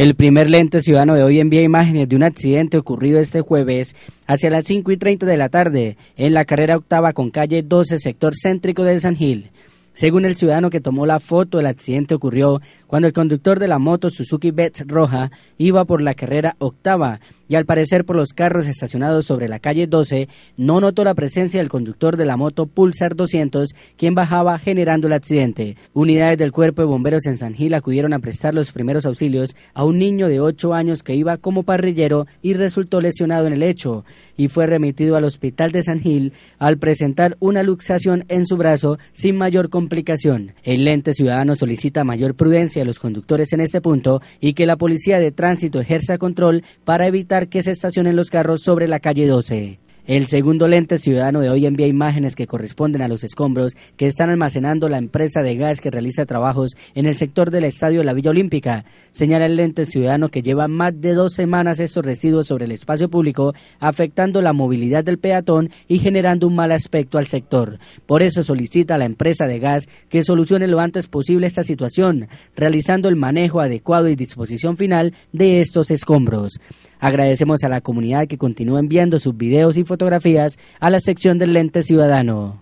El primer lente ciudadano de hoy envía imágenes de un accidente ocurrido este jueves hacia las 5 y 30 de la tarde en la carrera octava con calle 12, sector céntrico de San Gil. Según el ciudadano que tomó la foto, el accidente ocurrió cuando el conductor de la moto Suzuki Betz Roja iba por la carrera octava y al parecer por los carros estacionados sobre la calle 12 no notó la presencia del conductor de la moto Pulsar 200 quien bajaba generando el accidente. Unidades del cuerpo de bomberos en San Gil acudieron a prestar los primeros auxilios a un niño de 8 años que iba como parrillero y resultó lesionado en el hecho y fue remitido al hospital de San Gil al presentar una luxación en su brazo sin mayor complicación. El lente ciudadano solicita mayor prudencia a los conductores en este punto y que la policía de tránsito ejerza control para evitar que se estacionen los carros sobre la calle 12. El segundo lente ciudadano de hoy envía imágenes que corresponden a los escombros que están almacenando la empresa de gas que realiza trabajos en el sector del estadio de la Villa Olímpica. Señala el lente ciudadano que lleva más de dos semanas estos residuos sobre el espacio público, afectando la movilidad del peatón y generando un mal aspecto al sector. Por eso solicita a la empresa de gas que solucione lo antes posible esta situación, realizando el manejo adecuado y disposición final de estos escombros. Agradecemos a la comunidad que continúa enviando sus videos y fotografías a la sección del Lente Ciudadano.